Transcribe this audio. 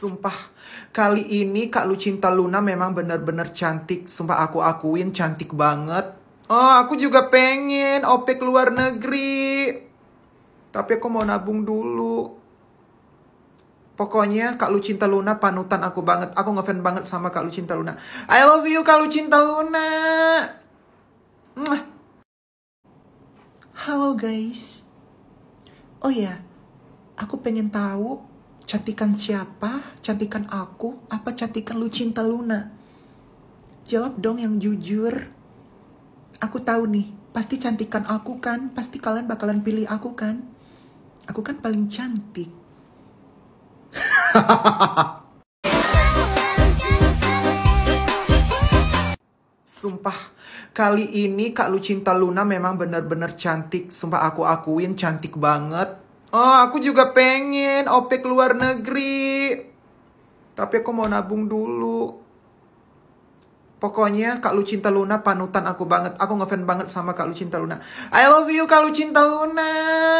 Sumpah, kali ini Kak Lucinta Luna memang benar-benar cantik. Sumpah aku akuin cantik banget. Oh, aku juga pengen OP ke luar negeri. Tapi aku mau nabung dulu. Pokoknya Kak Lucinta Luna panutan aku banget. Aku ngefan banget sama Kak Lucinta Luna. I love you Kak Lucinta Luna. Halo guys. Oh ya, aku pengen tahu Cantikan siapa? Cantikan aku? Apa cantikan lu cinta Luna? Jawab dong yang jujur. Aku tahu nih, pasti cantikan aku kan? Pasti kalian bakalan pilih aku kan? Aku kan paling cantik. Sumpah, kali ini Kak Lucinta Luna memang benar-benar cantik. Sumpah aku akuin cantik banget. Oh, aku juga pengen OP luar negeri. Tapi aku mau nabung dulu. Pokoknya Kak Lucinta Luna panutan aku banget. Aku ngefans banget sama Kak Lucinta Luna. I love you Kak Lucinta Luna.